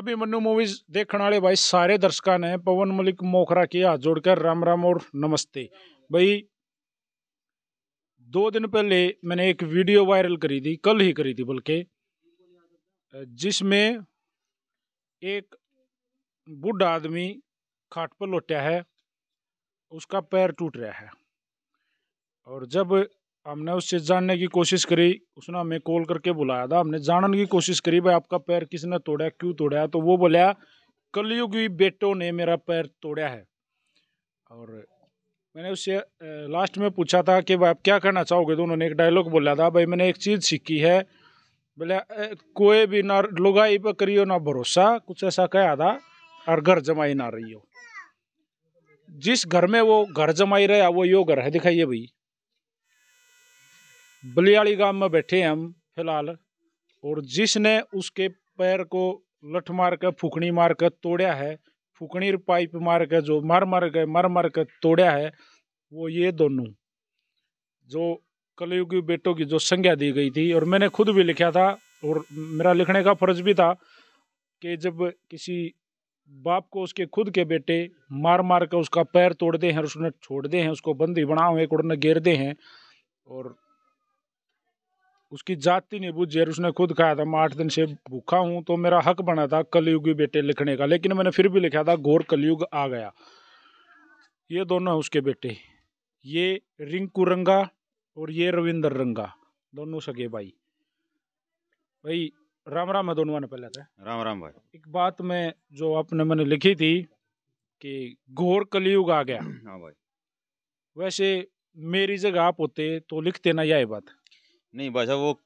Manu movies देखने वाले भाई सारे दर्शकों ने पवन मलिक मोखरा की हाथ जोड़कर राम राम और नमस्ते भाई दो दिन पहले मैंने एक वीडियो वायरल करी थी कल ही करी थी बल्कि जिसमें एक बुढ़ आदमी खाट पर लौटा है उसका पैर टूट रहा है और जब हमने उससे जानने की कोशिश करी उसने हमें कॉल करके बुलाया था हमने जानने की कोशिश करी भाई आपका पैर किसने तोड़ा क्यों तोड़ा तो वो बोला कलयुग बेटों ने मेरा पैर तोड़ा है और मैंने उससे लास्ट में पूछा था कि भाई आप क्या करना चाहोगे तो उन्होंने एक डायलॉग बोला था भाई मैंने एक चीज़ सीखी है बोले कोई भी ना लुगाई पर करियो ना भरोसा कुछ ऐसा कहा था और घर जमाई ना रही हो जिस घर में वो घर जमाई रहा वो यो घर है दिखाइए भाई बलियाली गांव में बैठे हैं हम फिलहाल और जिसने उसके पैर को लठ मार कर फुकनी मार कर तोड़ा है फुकनी पाइप मार कर जो मार मार कर मार मार कर तोड़ा है वो ये दोनों जो कलयुगी बेटों की जो संज्ञा दी गई थी और मैंने खुद भी लिखा था और मेरा लिखने का फर्ज भी था कि जब किसी बाप को उसके खुद के बेटे मार मार कर उसका पैर तोड़ दे और उसने छोड़ दे हैं उसको बंदी बनाओ एक उड़ने घेर दे हैं और उसकी जाति नहीं बुझे उसने खुद कहा था मैं आठ दिन से भूखा हूँ तो मेरा हक बना था कलयुगी बेटे लिखने का लेकिन मैंने फिर भी लिखा था घोर कलयुग आ गया ये दोनों उसके बेटे ये रिंकू रंगा और ये रविंदर रंगा दोनों सगे भाई भाई राम राम है दोनों ने पहले थे तो। राम राम भाई एक बात में जो आपने मैंने लिखी थी कि घोर कलयुग आ गया हाँ भाई वैसे मेरी जगह आप होते तो लिखते ना यह बात नहीं भाई साहब वो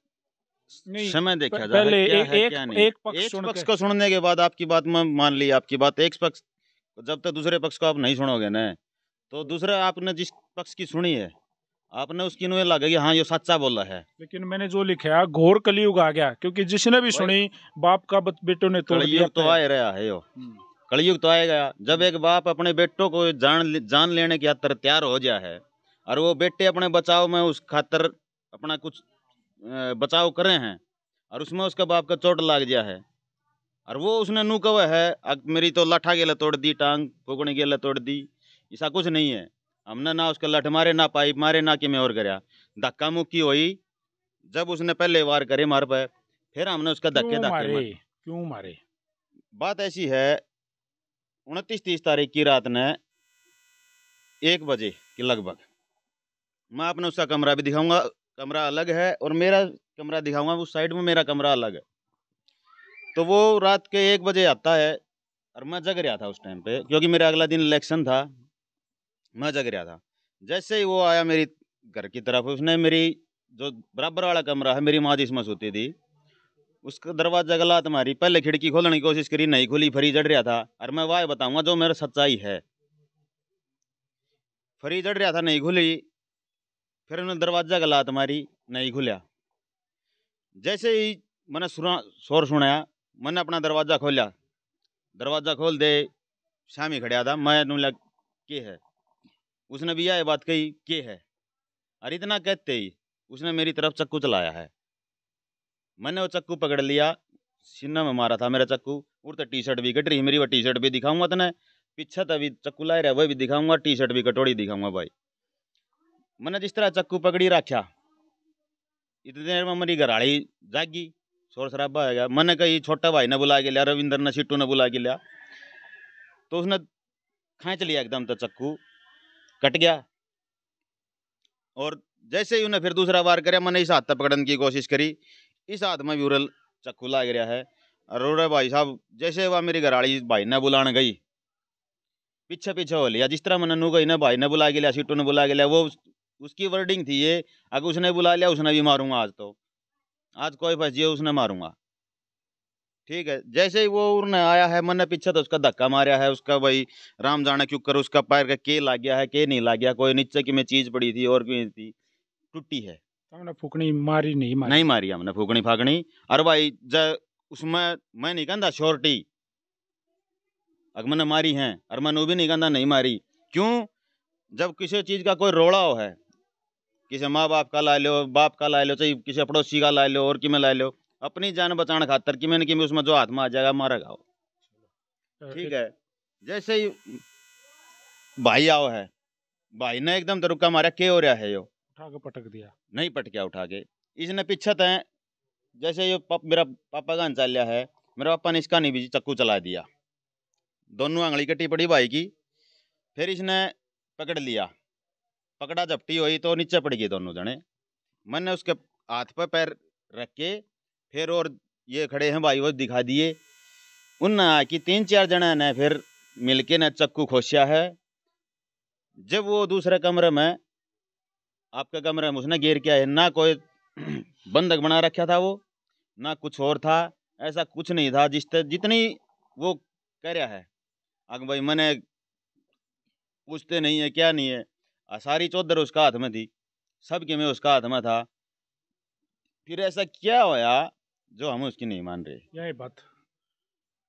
समय देखा जाए पहले क्या एक, क्या नहीं। एक पक्ष, एक पक्ष को सुनने के बाद आपकी बात मैं मान ली आपकी बात एक पक्ष जब तक दूसरे पक्ष को आप नहीं सुनोगे ना तो दूसरा आपने जिस पक्ष की सुनी है आपने उसकी नुए लगे कि हाँ ये सच्चा बोला है लेकिन मैंने जो लिखा घोर कलयुग आ गया क्योंकि जिसने भी सुनी बाप का बेटो ने तोड़ तो आ रहा है यो हम्म। कलयुग तो आएगा जब एक बाप अपने बेटो को जान जान लेने की खातर तैयार हो जाए और वो बेटे अपने बचाव में उस खातर अपना कुछ बचाव करे हैं और उसमें उसका बाप का चोट लाग गया है और वो उसने नू कहे है मेरी तो लठा गेला तोड़ दी टांग फूकने गेला तोड़ दी ऐसा कुछ नहीं है हमने ना उसका लठ मारे ना पाइप मारे ना कि मैं और गया धक्का मुक्की हुई जब उसने पहले वार करे मार पे फिर हमने उसका धक्के धक्के मारे क्यों मारे बात ऐसी है उनतीस तीस तारीख की रात ने एक बजे के लगभग मैं आपने उसका कमरा भी दिखाऊंगा कमरा अलग है और मेरा कमरा दिखाऊंगा उस साइड में मेरा कमरा अलग है तो वो रात के एक बजे आता है और मैं जग रहा था उस टाइम पे क्योंकि मेरा अगला दिन इलेक्शन था मैं जग रहा था जैसे ही वो आया मेरी घर की तरफ उसने मेरी जो बराबर वाला कमरा है मेरी माँ जिसमें सोती थी उसका दरवाजा गला तुम्हारी पहले खिड़की खोलने की कोशिश करी नहीं खुली फरी जड़ रहा था और मैं वाह बताऊंगा जो मेरा सच्चाई है फरी जड़ रहा था नहीं खुली फिर उन्होंने दरवाज़ा का लात मारी नहीं खुलिया जैसे ही मैंने सुना शोर सुनाया मैंने अपना दरवाज़ा खोलिया दरवाज़ा खोल दे शामी खड़ा था मैं लग के है उसने भी यह बात कही के है अरे इतना कहते ही उसने मेरी तरफ चक्कू चलाया है मैंने वो चक्कू पकड़ लिया सीना में मारा था मेरा चक्कू उड़ते टी शर्ट भी कट रही मेरी वो टी शर्ट भी दिखाऊंगा तने पीछे तभी चक्कू लाए रहा वह भी दिखाऊंगा टी शर्ट भी कटोरी दिखाऊंगा भाई मैंने जिस तरह चक्कू पकड़ी रखा इतनी देर में मेरी घराड़ी जागी शोर शराबा हो गया मैंने कही छोटा भाई ने बुला के लिया रविंद्र ने सिट्टू ने बुला के लिया तो उसने खींच लिया एकदम तो चक्कू कट गया और जैसे ही उन्हें फिर दूसरा बार कर मैंने इस हाथ तक पकड़ने की कोशिश करी इस हाथ में ब्यूरल चक्कू लाग रहा है अरोरे भाई साहब जैसे वह मेरी घराड़ी भाई ने बुलाने गई पीछे पीछे हो लिया जिस तरह मैंने नू गई ना भाई ने बुला के लिया सीटू ने बुला के लिया वो उसकी वर्डिंग थी ये अगर उसने बुला लिया उसने भी मारूंगा आज तो आज कोई फंस जिए उसने मारूंगा ठीक है जैसे ही वो उड़ने आया है मन ने पीछे तो उसका धक्का मारा है उसका भाई राम जाने क्यों कर उसका पैर का के ला गया है के नहीं ला गया कोई नीचे की मैं चीज पड़ी थी और क्यों थी टूटी है हमने फूकनी मारी नहीं मारी नहीं मारी हमने फूकनी फाकनी अरे भाई जब उसमें मैं नहीं कहता शोरटी अगर मैंने मारी है अरे मैंने वो भी नहीं कहता नहीं मारी क्यों जब किसी चीज़ का कोई रोड़ा हो है किसी माँ बाप का ला लो बाप का ला लो चाहे किसी पड़ोसी का ला लो और कि ला लो अपनी जान बचाने खातर किमें कि उसमें जो हाथ में आ जाएगा मारा गाओ ठीक है जैसे ही भाई आओ है भाई ने एकदम दरुका तो मारा के हो रहा है यो उठा के पटक दिया नहीं पटकिया उठा के इसने पीछे तय जैसे ये पप, मेरा पापा का अंचाल लिया है मेरा पापा ने इसका नहीं भी चक्कू चला दिया दोनों आंगली कटी पड़ी भाई की फिर इसने पकड़ लिया पकड़ा झपटी हुई तो नीचे पड़ गई दोनों जने मैंने उसके हाथ पर पैर रख के फिर और ये खड़े हैं भाई वो दिखा दिए उन कि तीन चार जने ने फिर मिलके ने चक्कू खोसिया है जब वो दूसरे कमरे में आपके कमरे में उसने गिर किया है ना कोई बंधक बना रखा था वो ना कुछ और था ऐसा कुछ नहीं था जिस जितनी वो कह रहा है आगे भाई मैंने पूछते नहीं है क्या नहीं है सारी चौधर उसका हाथ में थी सबके में उसका हाथ में था फिर ऐसा क्या होया जो हम उसकी नहीं मान रहे यही बात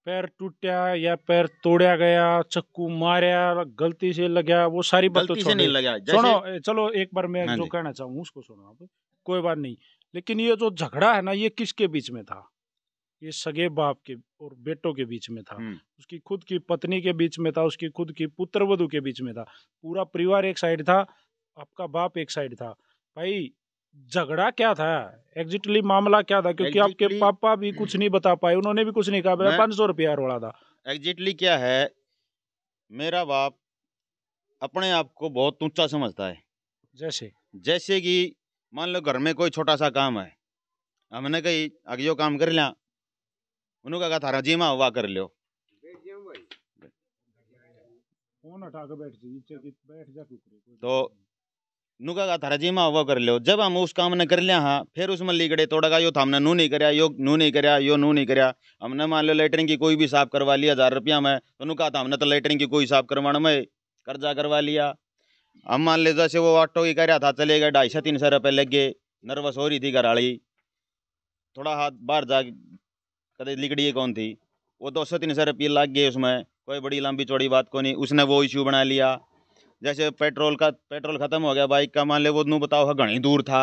पैर टूटा या पैर तोड़ा गया चक्कू मारा गलती से लगा वो सारी बात तो से नहीं लगा सुनो चलो एक बार मैं हाँ जो कहना चाहूँ उसको सुनो आप कोई बात नहीं लेकिन ये जो झगड़ा है ना ये किसके बीच में था ये सगे बाप के और बेटों के बीच में था उसकी खुद की पत्नी के बीच में था उसकी खुद की वधु के बीच में था पूरा परिवार एक साइड था आपका बाप एक साइड था भाई झगड़ा क्या था एग्जिटली मामला क्या था क्योंकि आपके पापा भी कुछ नहीं बता पाए उन्होंने भी कुछ नहीं कहा पाँच सौ रुपया रोड़ा था एग्जिटली क्या है मेरा बाप अपने आप को बहुत ऊंचा समझता है जैसे जैसे कि मान लो घर में कोई छोटा सा काम है हमने कही अगियो काम कर लिया उन्होंने कहा थारा जेमा हुआ कर लियो तो नुका का थारा जेमा हुआ कर लियो जब हम उस काम ने कर लिया हाँ फिर उसमें गड़े तोड़ा का यो था तो हमने नू नहीं करया यो नू नहीं करया यो नू नहीं करया हमने मान लो लेटरिंग की कोई भी साफ करवा लिया हज़ार रुपया में तो नुका था हमने तो लेटरिंग की कोई साफ करवाना में कर्जा करवा लिया हम मान लो जैसे वो ऑटो ही कर था चले गए ढाई सौ तीन सौ रुपये लग गए नर्वस हो रही थी घर घरवाली थोड़ा हाथ बाहर जा कदे लिकड़ी कौन थी वो दो सौ तीन सौ रुपये लग गए उसमें कोई बड़ी लंबी चौड़ी बात को नहीं उसने वो इश्यू बना लिया जैसे पेट्रोल का पेट्रोल ख़त्म हो गया बाइक का मान लिया वो नू बताओ हाँ, घनी दूर था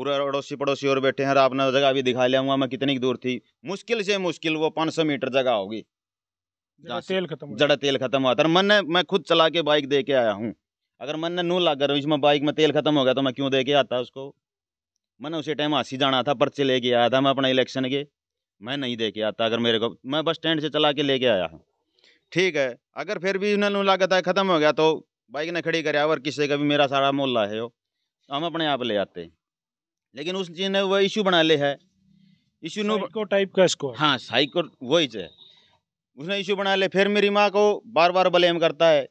और अड़ोसी पड़ोसी और बैठे हैं आपने जगह भी दिखा लिया हुआ मैं कितनी दूर थी मुश्किल से मुश्किल वो पाँच सौ मीटर जगह होगी तेल खत्म जड़ा तेल खत्म हुआ था मन ने मैं खुद चला के बाइक दे के आया हूँ अगर मन ने नू ला कर इसमें बाइक में तेल खत्म हो गया तो मैं क्यों दे के आता उसको मैंने उसी टाइम हाँसी जाना था पर्चे लेके आया था मैं अपना इलेक्शन के मैं नहीं दे के आता अगर मेरे को मैं बस स्टैंड से चला के लेके आया हूँ ठीक है अगर फिर भी उन्हें लागत है ख़त्म हो गया तो बाइक ने खड़ी करे और किसी का भी मेरा सारा मोहल्ला है वो तो हम अपने आप ले आते हैं लेकिन उस चीज़ ने वो इशू बना ले है इशू नो टाइप का इसको हाँ साइको वही है उसने इशू बना ले फिर मेरी माँ को बार बार ब्लेम करता है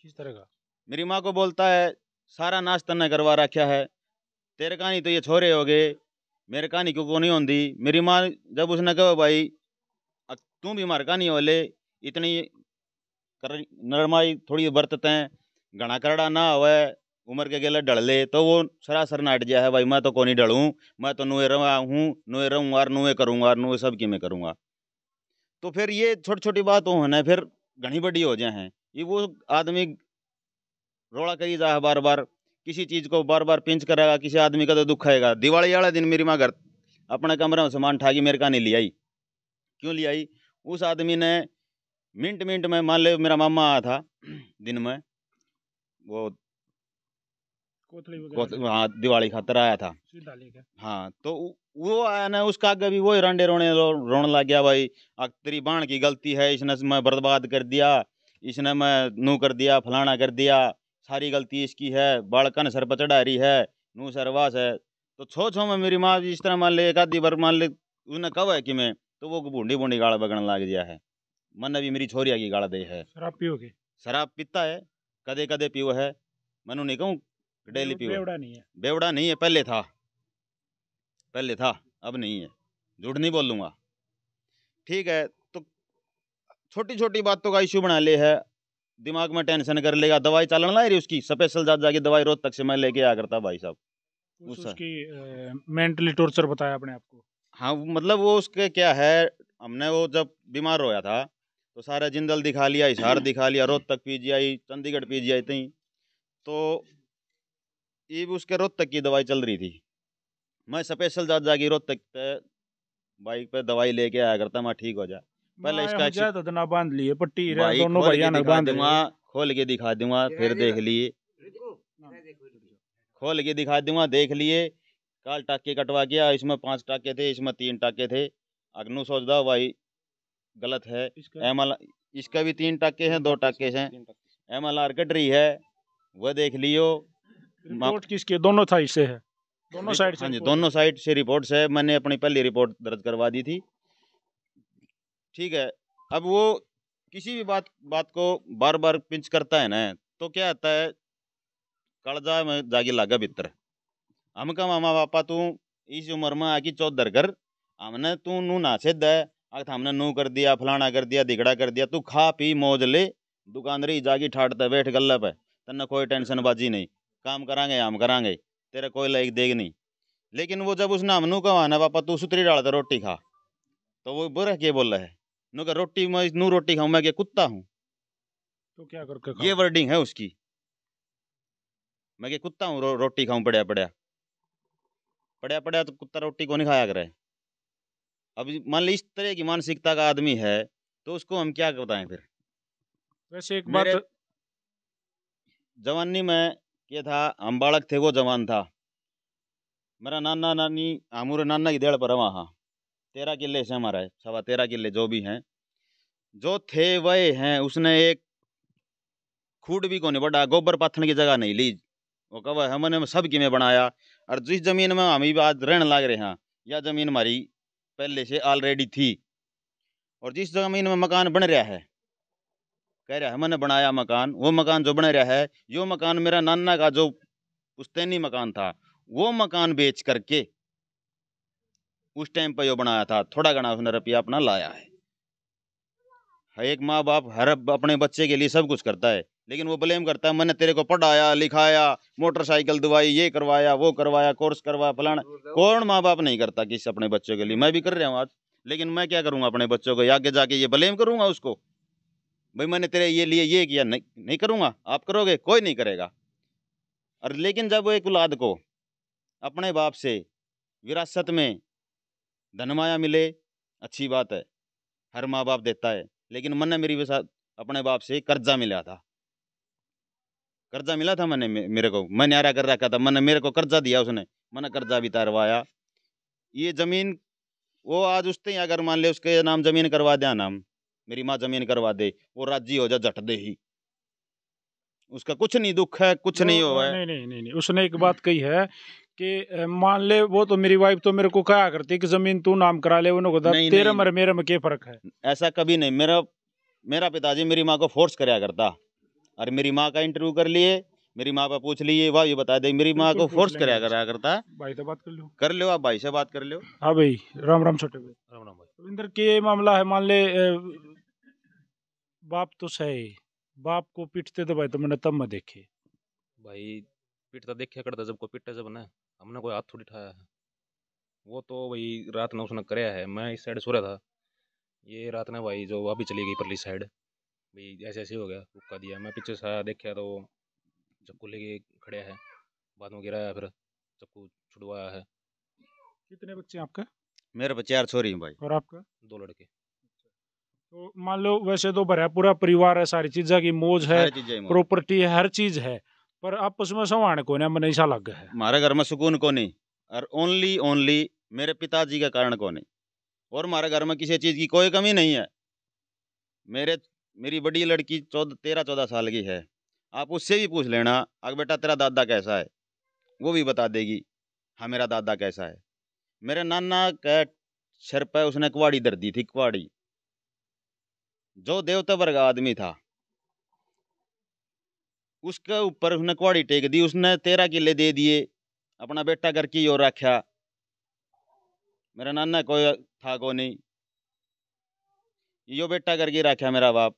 किस तरह का मेरी माँ को बोलता है सारा नाश्ता न करवा रखा है तेरे कहानी तो ये छोरे हो गए मेरे कहानी क्यों को नहीं होती मेरी माँ जब उसने कहो भाई तू भी हमारे कहानी होले इतनी कर नरमाई थोड़ी बरतते हैं घना करड़ा ना हो उम्र के गेले डल ले तो वो सरासर नाट गया है भाई मैं तो को नहीं डलूँ मैं तो नुए रहा हूँ नुए रहूँगा और नुए करूँगा और नुए सब की मैं करूँगा तो फिर ये छोटी छोटी बात होने फिर घनी बड़ी हो जाए हैं ये वो आदमी रोड़ा करी जा बार बार किसी चीज़ को बार बार पिंच करेगा किसी आदमी का तो दुख आएगा दिवाली वाला दिन मेरी माँ घर अपने कमरे में सामान ठागी मेरे का नहीं लिया क्यों लिया उस आदमी ने मिनट मिनट में मान ले मेरा मामा आया था दिन में वो कोथली हाँ दिवाली खातर आया था हाँ तो वो आया ना उसका आगे भी वो रंडे रोने रो, रोने लग गया भाई तेरी बाण की गलती है इसने मैं बर्बाद कर दिया इसने मैं नू कर दिया फलाना कर दिया सारी गलती इसकी है बाड़कन सर पर चढ़ा रही है नू सरवास है तो छो छो में मेरी माँ इस तरह मान ली एक आधी बार मान ली उसने कब है कि मैं तो वो बूढ़ी बूढ़ी गाड़ बगन लाग गया है मन अभी मेरी छोरिया की गाड़ दे है शराब पियोगे शराब पीता है कदे कदे पियो है मैं नहीं कहूँ डेली पियो बेवड़ा नहीं है बेवड़ा नहीं है पहले था पहले था अब नहीं है झूठ नहीं बोलूँगा ठीक है तो छोटी छोटी बातों का इश्यू बना ले है दिमाग में टेंशन कर लेगा दवाई चालन ला रही उसकी स्पेशल जात जाके दवाई रोज तक से मैं लेके आया करता भाई साहब उसकी मेंटली टॉर्चर बताया अपने आपको हाँ मतलब वो उसके क्या है हमने वो जब बीमार होया था तो सारा जिंदल दिखा लिया इशार दिखा लिया रोहतक आई चंडीगढ़ पी आई थी तो ये भी उसके रोहतक की दवाई चल रही थी मैं स्पेशल जात जागी रोहतक बाइक पे दवाई लेके आया करता मैं ठीक हो जाए पहले इसका तो बांध लिए पट्टी दोनों भैया बांध दूंगा खोल के दिखा दूंगा फिर देख लिए हाँ। खोल के दिखा दूंगा देख लिए काल टाके कटवा गया इसमें पांच टाके थे इसमें तीन टाके थे अग्नु सोच दो भाई गलत है एम एल इसका भी तीन टाके हैं दो टाके हैं एम एल आर कट रही है वह देख लियो रिपोर्ट किसके दोनों साइड से है दोनों हाँ साइड से हाँ दोनों साइड से रिपोर्ट है मैंने अपनी पहली रिपोर्ट दर्ज करवा दी थी ठीक है अब वो किसी भी बात बात को बार बार पिंच करता है ना तो क्या आता है कड़जा में जागे लागा भितर हमका मामा बापा तू इस उम्र में आके चौधर कर हमने तू नू सिद्ध है अगर हमने नू कर दिया फलाना कर दिया दिगड़ा कर दिया तू खा पी मौज ले दुकानदारी जागी ठाटता बैठ गल्ला पे तन्ना कोई टेंशन बाजी नहीं काम करांगे हम करांगे तेरा कोई लाइक देग नहीं लेकिन वो जब उसने हम कहा ना पापा तू सुतरी डालता रोटी खा तो वो बुरा के बोल रहा है नुका रोटी मैं नू रोटी खाऊं मैं क्या कुत्ता हूँ तो क्या करके ये वर्डिंग है उसकी मैं क्या कुत्ता हूँ रो, रोटी खाऊं पड़िया पड़िया पड़िया पड़िया तो कुत्ता रोटी को नहीं खाया करे अब मान ली इस तरह की मानसिकता का आदमी है तो उसको हम क्या बताएं फिर वैसे एक बात जवानी में ये था हम बालक थे वो जवान था मेरा नाना नानी हमारे नाना की देड़ पर वहाँ तेरह किले से हमारा है सवा तेरह किले जो भी हैं जो थे वह हैं उसने एक खूट भी को नहीं बढ़ा गोबर पाथन की जगह नहीं ली वो कब हमने सब कि बनाया और जिस ज़मीन में हम आज रहने लग रहे हैं यह ज़मीन हमारी पहले से ऑलरेडी थी और जिस ज़मीन में मकान बन रहा है कह रहा है मैंने बनाया मकान वो मकान जो बन रहा है यो मकान मेरा नाना का जो पुस्तैनी मकान था वो मकान बेच करके उस टाइम पर यो बनाया था थोड़ा घना उसने रुपया अपना लाया है एक माँ बाप हर अपने बच्चे के लिए सब कुछ करता है लेकिन वो ब्लेम करता है मैंने तेरे को पढ़ाया लिखाया मोटरसाइकिल दवाई ये करवाया वो करवाया कोर्स करवाया फलाना कौन माँ बाप नहीं करता किसी अपने बच्चों के लिए मैं भी कर रहा हूँ आज लेकिन मैं क्या करूँगा अपने बच्चों को आगे जाके ये ब्लेम करूँगा उसको भाई मैंने तेरे ये लिए ये किया नहीं नहीं करूँगा आप करोगे कोई नहीं करेगा और लेकिन जब वो एक औलाद को अपने बाप से विरासत में धनमाया मिले अच्छी बात है हर माँ बाप देता है लेकिन मन ने मेरी के अपने बाप से कर्जा मिला था कर्जा मिला था मैंने मेरे को मैं न्यारा कर रखा था मैंने मेरे को कर्जा दिया उसने मैंने कर्जा भी तारवाया ये ज़मीन वो आज उसने अगर मान ले उसके नाम ज़मीन करवा दिया नाम मेरी माँ ज़मीन करवा दे वो राजी हो जा झट दे ही उसका कुछ नहीं दुख है कुछ नहीं हुआ है नहीं नहीं नहीं, नहीं उसने एक बात कही है कि मान ले वो तो मेरी वाइफ तो मेरे को कहा करती कि जमीन तू नाम करा ले उन्होंने नहीं, तेरे मर मेरे में क्या फर्क है ऐसा कभी नहीं मेरा मेरा पिताजी मेरी माँ को फोर्स कराया करता और मेरी माँ का इंटरव्यू कर लिए मेरी माँ बाप पूछ लिए वाह ये बता दे मेरी माँ को फोर्स कराया कराया करता भाई से बात कर लो कर लो आप भाई से बात कर लो हाँ भाई राम राम छोटे भाई राम राम रविंदर के मामला है मान ले बाप तो सही बाप को पीटते तो भाई तो मैंने तब मैं देखे भाई पीटता देखे करता जब को पीटता जब ना हमने कोई हाथ थोड़ी उठाया है वो तो भाई रात ने उसने कराया है मैं इस साइड सो रहा था ये रात ने भाई जो अभी चली गई परली साइड भाई ऐसे ऐसे हो गया रुका दिया मैं पीछे से देखा तो चक्कू लेके खड़े है बाद में गिराया फिर चक्कू छुड़वाया है कितने बच्चे आपके मेरे बच्चे यार छोरी हैं भाई और आपका दो लड़के तो मान लो वैसे तो भरा पूरा परिवार है सारी चीजा की मोज है प्रॉपर्टी है हर चीज़ है पर आपस में संवाण को मन ऐसा लग है हमारे घर में सुकून को नहीं और ओनली ओनली मेरे पिताजी का कारण को नहीं और हमारे घर में किसी चीज़ की कोई कमी नहीं है मेरे मेरी बड़ी लड़की चौदह तेरह चौदह साल की है आप उससे भी पूछ लेना अगर बेटा तेरा दादा कैसा है वो भी बता देगी हाँ मेरा दादा कैसा है मेरे नाना का सिर पर उसने कुवाड़ी दर दी थी कुवाड़ी जो देवता वर्ग आदमी था उसके ऊपर उसने कौड़ी टेक दी उसने तेरह किले दे दिए अपना बेटा करके और रखा मेरा नाना कोई था को नहीं यो बेटा करके रखा मेरा बाप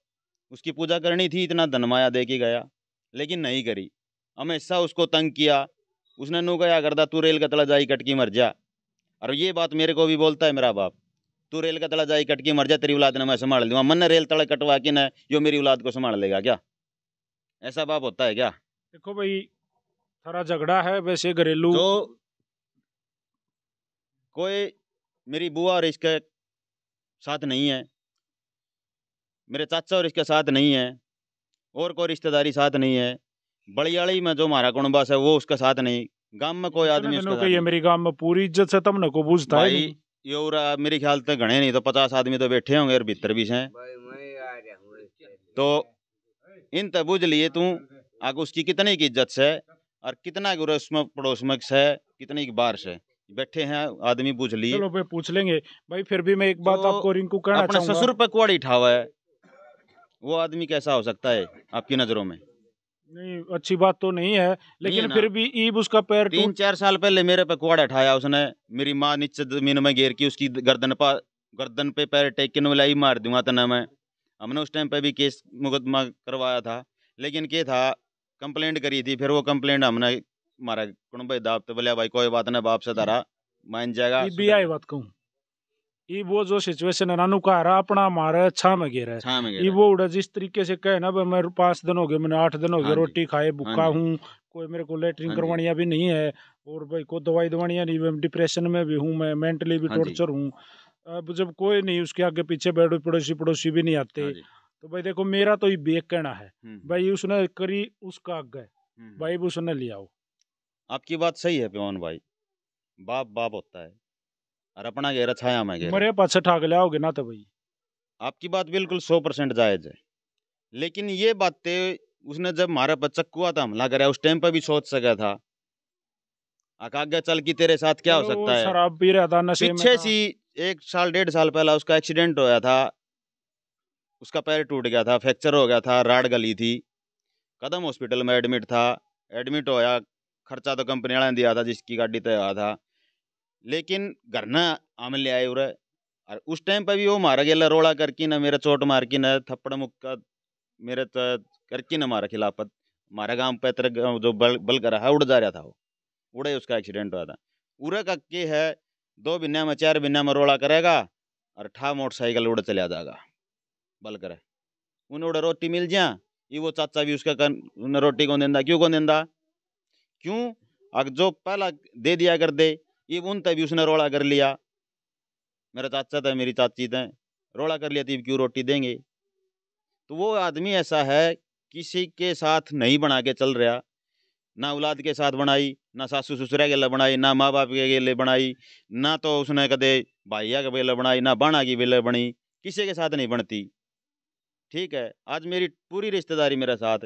उसकी पूजा करनी थी इतना धनमाया दे के गया लेकिन नहीं करी हमेशा उसको तंग किया उसने नू गया करदा तू रेल का तला जाई कटकी मर जा और ये बात मेरे को भी बोलता है मेरा बाप तू रेल का तला जाई कटकी मर जा तेरी औलाद ने मैं संभाल लूँगा मन रेल तला कटवा के न यो मेरी औलाद को संभाल लेगा क्या ऐसा बाप होता है क्या देखो भाई थोड़ा झगड़ा है वैसे घरेलू तो कोई मेरी बुआ और इसके साथ नहीं है मेरे चाचा और इसके साथ नहीं है और कोई रिश्तेदारी साथ नहीं है बड़ियाली में जो हमारा कुणबास है वो उसके साथ नहीं गांव में कोई आदमी ये मेरी गांव में पूरी इज्जत से तब तो को पूछता है योरा मेरे ख्याल से तो घने नहीं तो पचास आदमी तो बैठे होंगे और भीतर भी से तो इन तो बुझ लिए तू आगे उसकी कितने की इज्जत से और कितना गुरस पड़ोस में है कितने की बार है बैठे हैं आदमी पूछ लिए चलो भाई पूछ लेंगे भाई फिर भी मैं एक बात तो आपको रिंकू कहना अपने ससुर पे कुआड़ी ठावा है वो आदमी कैसा हो सकता है आपकी नजरों में नहीं अच्छी बात तो नहीं है लेकिन नहीं फिर भी ईब उसका पैर तीन चार साल पहले मेरे पे कुआड़ा ठाया उसने मेरी माँ नीचे जमीन में घेर की उसकी गर्दन पा गर्दन पे पैर टेक के लाई मार दूंगा तना मैं हमने उस टाइम पर भी केस मुकदमा करवाया था लेकिन क्या था कंप्लेंट करी थी फिर वो कंप्लेंट हमने मारा कुणबे दाब तो बोलिया भाई कोई बात नहीं बाप से तारा मान जाएगा बी आई बात कहूँ ये वो जो सिचुएशन है नानू का रहा अपना मारा है छा में गिर है ये वो उड़ा जिस तरीके से कहे ना भाई मेरे पाँच दिन हो गए मैंने आठ दिन हो गए हाँ रोटी खाए भूखा हाँ हूँ कोई मेरे को लेटरिन हाँ करवानिया भी नहीं है और भाई को दवाई दवानिया नहीं डिप्रेशन में भी हूँ मैं मेंटली भी टॉर्चर हूँ अब जब कोई नहीं उसके आगे पीछे बैठो पड़ोसी पड़ोसी भी नहीं आते हाँ तो भाई देखो मेरा तो ये बेक कहना है हम्म, हम्म। भाई उसने करी उसका आगे हम्म, भाई भी उसने लिया हो आपकी बात सही है पेमान भाई बाप बाप होता है और अपना गहरा छाया मैं मेरे पास ठाक लाओगे ना तो भाई आपकी बात बिल्कुल सौ परसेंट जायज है लेकिन ये बातें उसने जब मारा पर चक्कुआ था हमला कराया उस टाइम पर भी सोच सका था अकाग्या चल की तेरे साथ क्या हो सकता है शराब पी रहा था नशे पीछे सी एक साल डेढ़ साल पहला उसका एक्सीडेंट होया था उसका पैर टूट गया था फ्रैक्चर हो गया था राड गली थी कदम हॉस्पिटल में एडमिट था एडमिट होया खर्चा तो कंपनी वाला ने दिया था जिसकी गाड़ी तय हुआ था लेकिन घर न आम ले आए उरे और उस टाइम पर भी वो मारा गया रोड़ा करके ना मेरा चोट मार के ना थप्पड़ मुक्का मेरे करके ना मारा खिलाफत मारा गांव पे जो बल बल कर रहा उड़ जा रहा था वो उड़े उसका एक्सीडेंट हुआ था उरे के है दो बिन्या में चार बिन्या में रोड़ा करेगा और ठा मोटरसाइकिल उड़े चला जाएगा बल करे उन्हें उड़े रोटी मिल जा ये वो चाचा भी उसका कर उन्हें रोटी कौन देंदा क्यों कौन देंदा क्यों अगर जो पहला दे दिया कर दे ये उन तभी उसने रोड़ा कर लिया मेरा चाचा था मेरी चाची थे रोड़ा कर लिया थी तो क्यों रोटी देंगे तो वो आदमी ऐसा है किसी के साथ नहीं बना के चल रहा ना औलाद के साथ बनाई ना सासू ससुरा के लिए बनाई ना माँ बाप के गेले बनाई ना तो उसने कदे भाइया के बेले बनाई ना बाणा की बेले बनी किसी के साथ नहीं बनती ठीक है आज मेरी पूरी रिश्तेदारी मेरे साथ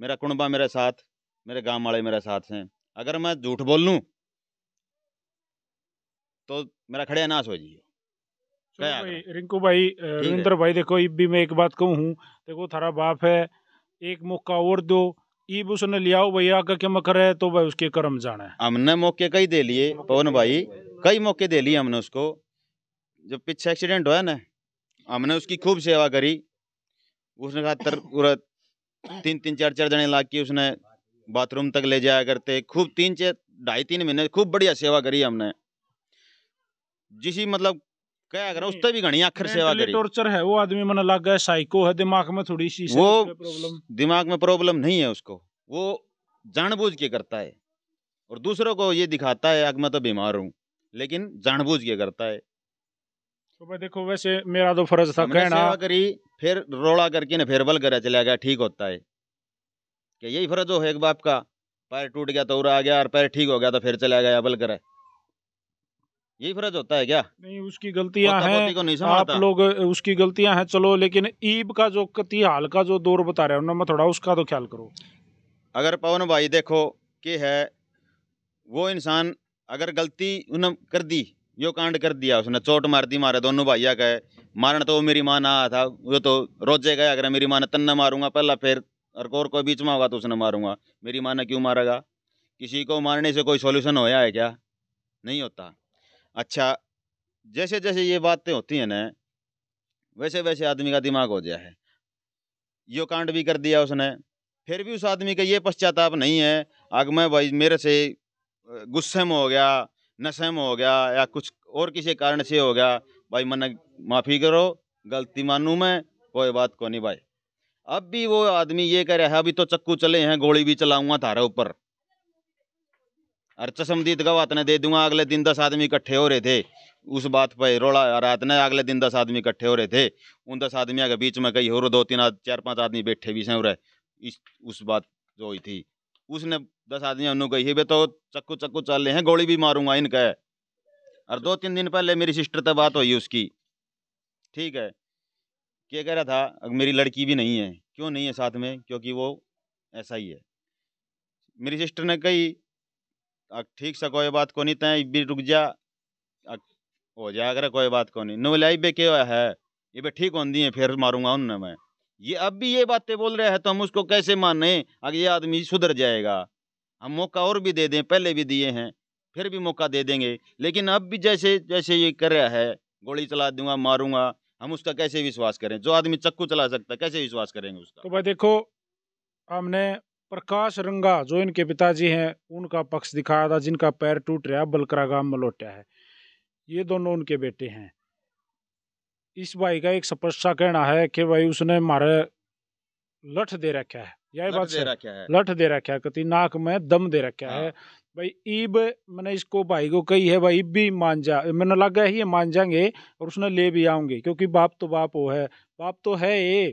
मेरा कुणबा मेरे साथ मेरे गांव वाले मेरे साथ हैं अगर मैं झूठ बोल लूँ तो मेरा खड़े नाश हो जाइए रिंकू भाई रविंद्र भाई देखो इब भी मैं एक बात कहूँ देखो थारा बाप है एक मौका और दो ईब उसने लिया हो भैया का क्या मकर है तो भाई उसके कर्म जाना है हमने मौके कई दे लिए पवन भाई कई मौके दे लिए हमने उसको जब पीछे एक्सीडेंट हुआ ना हमने उसकी खूब सेवा करी उसने कहा तर पूरा तीन तीन चार चार जने ला के उसने बाथरूम तक ले जाया करते खूब तीन चार ढाई तीन महीने खूब बढ़िया सेवा करी हमने जिस मतलब क्या कर उससे भी घनी आखिर सेवा करी टॉर्चर है वो आदमी मन लग साइको है दिमाग में थोड़ी सी वो दिमाग में प्रॉब्लम नहीं है उसको वो जानबूझ के करता है और दूसरों को ये दिखाता है मैं तो बीमार हूँ लेकिन जानबूझ के करता है तो देखो वैसे मेरा तो फर्ज था कहना करी फिर रोड़ा करके ना फिर बल करा चला गया ठीक होता है क्या यही फर्ज हो एक बाप का पैर टूट गया तो उरा आ गया और पैर ठीक हो गया तो फिर चला गया बल करा यही फर्ज होता है क्या नहीं उसकी गलतियां हैं आप लोग उसकी गलतियां हैं चलो लेकिन ईब का जो कति हाल का जो दौर बता रहे हैं उन्होंने थोड़ा उसका तो ख्याल करो अगर पवन भाई देखो कि है वो इंसान अगर गलती उन्होंने कर दी यो कांड कर दिया उसने चोट मार दी मारे दोनों भाइया का मारना तो मेरी माँ ना था वो तो रोजे गए अगर मेरी माँ ने तन्ना मारूंगा पहला फिर और कोर कोई बीच में होगा तो उसने मारूंगा मेरी माँ ने क्यों मारेगा किसी को मारने से कोई सोल्यूशन होया है क्या नहीं होता अच्छा जैसे जैसे ये बातें होती हैं ना वैसे वैसे आदमी का दिमाग हो गया है यो कांड भी कर दिया उसने फिर भी उस आदमी का ये पश्चाताप नहीं है आग मैं भाई मेरे से गुस्से में हो गया नशे में हो गया या कुछ और किसी कारण से हो गया भाई मन माफ़ी करो गलती मानू मैं कोई बात को नहीं भाई अब भी वो आदमी ये कह रहा है अभी तो चक्कू चले हैं गोली भी चलाऊंगा तारा ऊपर चश्मदीद गवात ने दे दूंगा अगले दिन दस आदमी इकट्ठे हो रहे थे उस बात पर रोड़ा रात ने अगले दिन दस आदमी इकट्ठे हो रहे थे उन दस आदमियों के बीच में कई हो दो तीन चार पाँच आदमी बैठे भी सें इस उस बात जो हुई थी उसने दस आदमी उन्होंने कही वे तो चक्कू चक्कू चल रहे हैं गोली भी मारूंगा इनका है और दो तीन दिन पहले मेरी सिस्टर तक बात हुई उसकी ठीक है क्या कह रहा था मेरी लड़की भी नहीं है क्यों नहीं है साथ में क्योंकि वो ऐसा ही है मेरी सिस्टर ने कही ठीक सा कोई बात को नहीं तय भी रुक जा हो जाएगा कोई बात को नहीं नवलाई बे क्या है ये बे ठीक होंदी है फिर मारूंगा उन मैं ये अब भी ये बातें बोल रहे हैं तो हम उसको कैसे माने अगर ये आदमी सुधर जाएगा हम मौका और भी दे दें पहले भी दिए हैं फिर भी मौका दे देंगे लेकिन अब भी जैसे जैसे ये कर रहा है गोली चला दूंगा मारूंगा हम उसका कैसे विश्वास करें जो आदमी चक्कू चला सकता है कैसे विश्वास करेंगे उसका तो भाई देखो हमने प्रकाश रंगा जो इनके पिताजी हैं उनका पक्ष दिखाया था जिनका पैर टूट रहा बलकरा गांव में लौटा है ये दोनों उनके बेटे हैं इस भाई का एक स्पष्टा कहना है कि भाई उसने मारे लठ दे रखा है यही बात है लठ दे रखा है कति नाक में दम दे रखा है हाँ। भाई ईब मैंने इसको भाई को कही है भाई भी मान जा मैंने लगा है मान जाएंगे और उसने ले भी आऊंगे क्योंकि बाप तो बाप वो है बाप तो है ये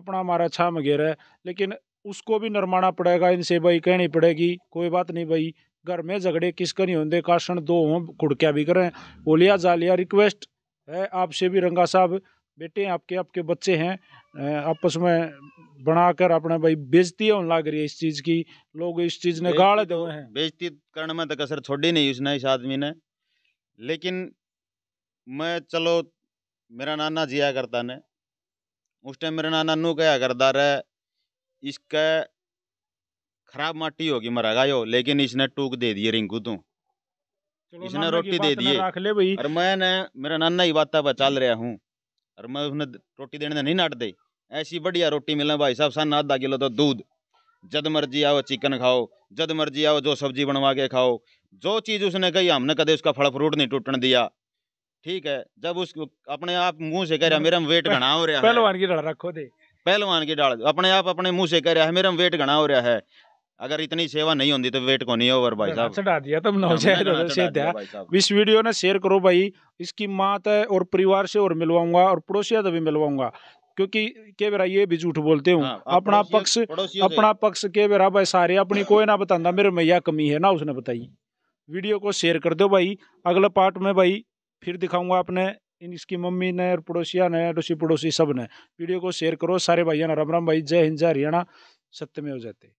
अपना हमारा छा मगेर है लेकिन उसको भी नरमाना पड़ेगा इनसे भाई कहनी पड़ेगी कोई बात नहीं भाई घर में झगड़े किसका नहीं होंगे काशन दो हों कुड़किया भी करें बोलिया जालिया रिक्वेस्ट है आपसे भी रंगा साहब बेटे आपके आपके बच्चे हैं आपस में बनाकर अपने भाई बेजती है लाग रही है इस चीज़ की लोग इस चीज़ ने गाड़ तो दे हैं बेजती करने में तो कसर छोड़ी नहीं उसने इस आदमी ने लेकिन मैं चलो मेरा नाना जिया करता ने उस टाइम मेरा नाना नू कहा करता रहा इसका खराब माटी होगी मरा यो लेकिन इसने टूक दे दिए रिंकू तू इसने रोटी दे दिए और मैंने मेरा नाना ही बात पर चल रहा हूँ और मैं उसने रोटी देने नहीं नाट दे ऐसी बढ़िया रोटी मिलना भाई साहब सन आधा किलो तो दूध जद मर्जी आओ चिकन खाओ जद मर्जी आओ जो सब्जी बनवा के खाओ जो चीज़ उसने कही हमने कदे उसका फल फ्रूट नहीं टूटन दिया ठीक है जब उस अपने आप मुंह से कह रहा मेरा वेट घना हो रहा है पहलवान की रखो दे पहलवान की डाल अपने आप अपने मुंह से कह रहा है मेरा वेट घना हो रहा है अगर इतनी सेवा नहीं होती तो वेट को नहीं ओवर भाई साहब चढ़ा दिया तुम नौ तो इस वीडियो ने शेयर करो भाई इसकी मात है और परिवार से और मिलवाऊंगा और पड़ोसिया से भी मिलवाऊंगा क्योंकि के बेरा ये भी झूठ बोलते हूँ हाँ, अपना पक्ष अपना पक्ष के बेरा भाई सारे अपनी कोई ना बताना मेरे मैया कमी है ना उसने बताई वीडियो को शेयर कर दो भाई अगले पार्ट में भाई फिर दिखाऊंगा आपने इन इसकी मम्मी ने और पड़ोसिया ने अड़ोसी पड़ोसी सब ने वीडियो को शेयर करो सारे भाइयों ने राम राम भाई जय हिंद जय हरियाणा सत्य में हो जाते